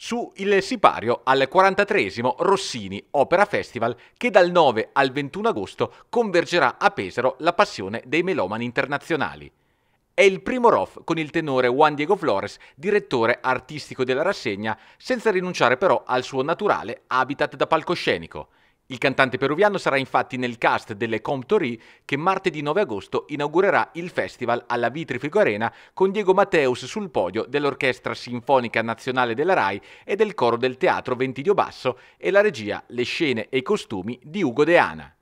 su Il Sipario al 43 Rossini Opera Festival che dal 9 al 21 agosto convergerà a Pesaro la passione dei melomani internazionali. È il primo ROF con il tenore Juan Diego Flores, direttore artistico della rassegna, senza rinunciare però al suo naturale habitat da palcoscenico. Il cantante peruviano sarà infatti nel cast delle Comptori che martedì 9 agosto inaugurerà il festival alla Vitrifico Arena con Diego Matteus sul podio dell'Orchestra Sinfonica Nazionale della RAI e del coro del Teatro Ventidio Basso e la regia, le scene e i costumi di Ugo Deana.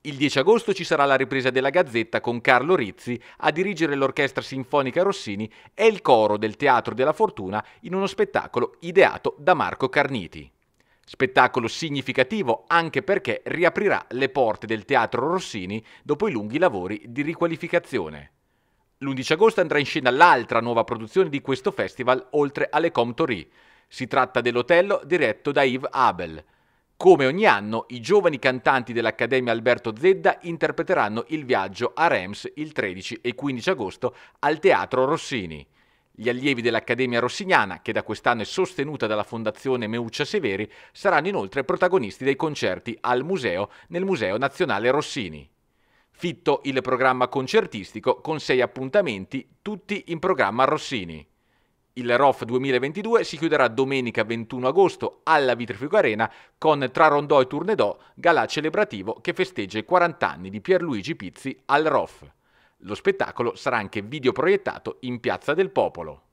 Il 10 agosto ci sarà la ripresa della Gazzetta con Carlo Rizzi a dirigere l'Orchestra Sinfonica Rossini e il coro del Teatro della Fortuna in uno spettacolo ideato da Marco Carniti. Spettacolo significativo anche perché riaprirà le porte del Teatro Rossini dopo i lunghi lavori di riqualificazione. L'11 agosto andrà in scena l'altra nuova produzione di questo festival oltre alle Comtori. Si tratta dell'Otello diretto da Yves Abel. Come ogni anno, i giovani cantanti dell'Accademia Alberto Zedda interpreteranno il viaggio a Reims il 13 e 15 agosto al Teatro Rossini. Gli allievi dell'Accademia Rossignana, che da quest'anno è sostenuta dalla Fondazione Meuccia Severi, saranno inoltre protagonisti dei concerti al museo nel Museo Nazionale Rossini. Fitto il programma concertistico con sei appuntamenti, tutti in programma Rossini. Il ROF 2022 si chiuderà domenica 21 agosto alla Vitrifico Arena con Tra Rondò e Tournedò, galà celebrativo che festeggia i 40 anni di Pierluigi Pizzi al ROF. Lo spettacolo sarà anche videoproiettato in Piazza del Popolo.